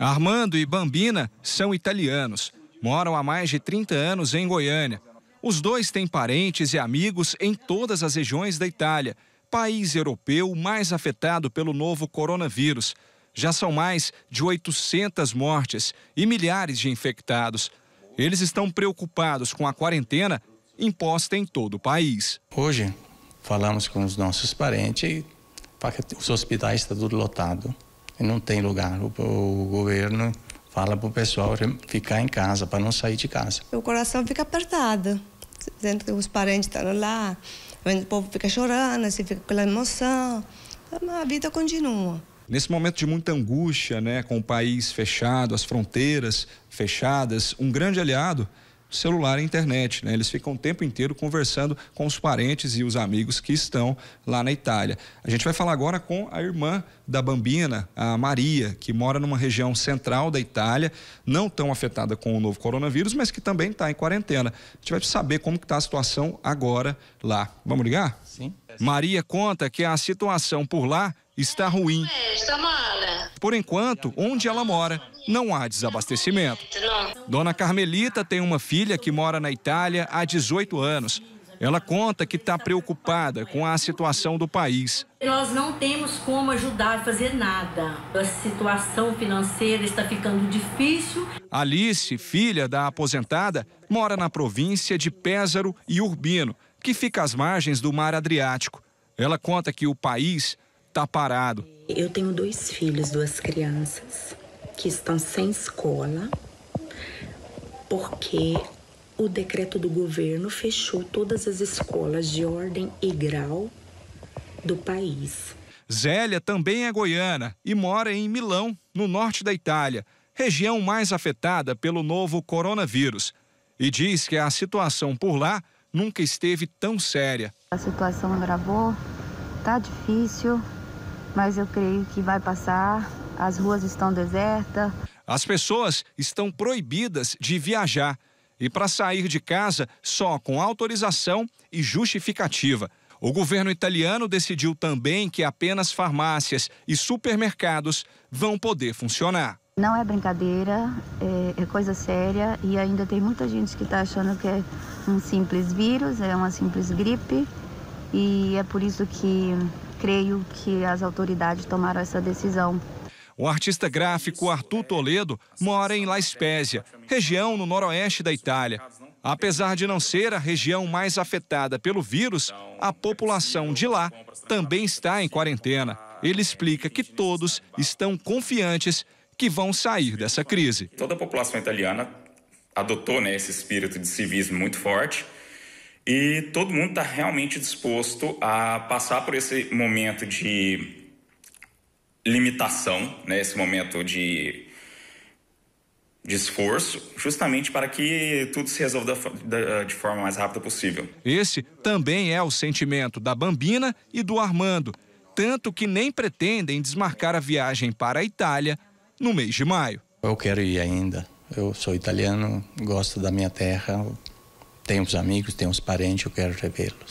Armando e Bambina são italianos. Moram há mais de 30 anos em Goiânia. Os dois têm parentes e amigos em todas as regiões da Itália, país europeu mais afetado pelo novo coronavírus. Já são mais de 800 mortes e milhares de infectados. Eles estão preocupados com a quarentena imposta em todo o país. Hoje, falamos com os nossos parentes, e os hospitais estão tudo lotados não tem lugar. O, o governo fala para o pessoal ficar em casa, para não sair de casa. O coração fica apertado, vendo que os parentes estão lá, o povo fica chorando, se assim, fica aquela emoção, a vida continua. Nesse momento de muita angústia, né, com o país fechado, as fronteiras fechadas, um grande aliado celular e internet, né? Eles ficam o tempo inteiro conversando com os parentes e os amigos que estão lá na Itália. A gente vai falar agora com a irmã da Bambina, a Maria, que mora numa região central da Itália, não tão afetada com o novo coronavírus, mas que também está em quarentena. A gente vai saber como está a situação agora lá. Vamos ligar? Sim. Maria conta que a situação por lá está ruim. É, mal. Por enquanto, onde ela mora, não há desabastecimento. Dona Carmelita tem uma filha que mora na Itália há 18 anos. Ela conta que está preocupada com a situação do país. Nós não temos como ajudar a fazer nada. A situação financeira está ficando difícil. Alice, filha da aposentada, mora na província de Pésaro e Urbino, que fica às margens do Mar Adriático. Ela conta que o país tá parado. Eu tenho dois filhos, duas crianças, que estão sem escola, porque o decreto do governo fechou todas as escolas de ordem e grau do país. Zélia também é goiana e mora em Milão, no norte da Itália, região mais afetada pelo novo coronavírus. E diz que a situação por lá nunca esteve tão séria. A situação agravou, tá difícil, mas eu creio que vai passar. As ruas estão desertas. As pessoas estão proibidas de viajar e para sair de casa só com autorização e justificativa. O governo italiano decidiu também que apenas farmácias e supermercados vão poder funcionar. Não é brincadeira, é, é coisa séria e ainda tem muita gente que está achando que é um simples vírus, é uma simples gripe e é por isso que creio que as autoridades tomaram essa decisão. O artista gráfico Arthur Toledo mora em La Spezia, região no noroeste da Itália. Apesar de não ser a região mais afetada pelo vírus, a população de lá também está em quarentena. Ele explica que todos estão confiantes que vão sair dessa crise. Toda a população italiana adotou né, esse espírito de civismo muito forte. E todo mundo está realmente disposto a passar por esse momento de limitação, né, esse momento de, de esforço, justamente para que tudo se resolva da, da, de forma mais rápida possível. Esse também é o sentimento da Bambina e do Armando, tanto que nem pretendem desmarcar a viagem para a Itália no mês de maio. Eu quero ir ainda. Eu sou italiano, gosto da minha terra, tenho os amigos, tenho os parentes, eu quero revê-los.